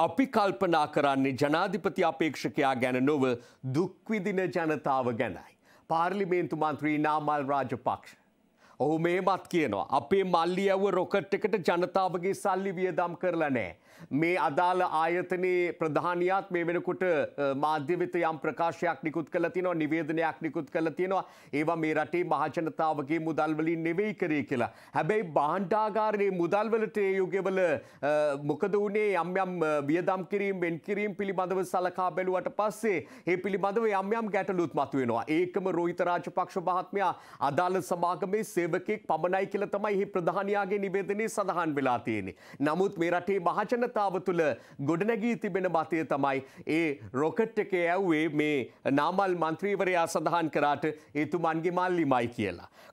අපි කල්පනා කරන්නේ ජනාධිපති අපේක්ෂකයා ගැන නොව දුක්විදින ජනතාව ගැනයි. පාර්ලිමේන්තු මන්ත්‍රී නාමල් රාජපක්ෂ. ඔහු මේමත් කියනවා. අපේ මල්ලි ඇව රොකට් එකට ජනතාවගේ සල්ලි වියදම් කරලා නෑ. මේ අදාළ ආයතනයේ ප්‍රධානියාත් මේ වෙනකොට මාධ්‍යවිත යම් ප්‍රකාශයක් නිකුත් කළ තියෙනවා නිවේදනයක් නිකුත් කළ තියෙනවා ඒවා මේ රටේ මහජනතාවගේ මුදල් වලින් නෙවෙයි කරේ කියලා. හැබැයි භාණ්ඩාගාරයේ මුදල් වලට ඒ යුගවල මොකද වුනේ යම් යම් වියදම් කිරීම වෙන් කිරීම පිළිබඳව සලකා බැලුවට පස්සේ ඒ පිළිබඳව යම් යම් ගැටලුත් මතුවෙනවා. ඒකම රෝහිත රාජපක්ෂ මහත්මයා අදාළ සමාගමේ සේවකෙක් පමණයි කියලා තමයි එහි ප්‍රධානියාගේ නිවේදනයේ සඳහන් වෙලා තියෙන්නේ. නමුත් මේ රටේ මහජනතාව තුළ ගොඩනැගී තිබෙන මතය තමයි ඒ රොකට් එකේ ඇව්වේ මේ නාමල් මන්ත්‍රීවරයා සඳහන් කරාට ඒතුමන්ගේ මල්ලිමයි කියලා.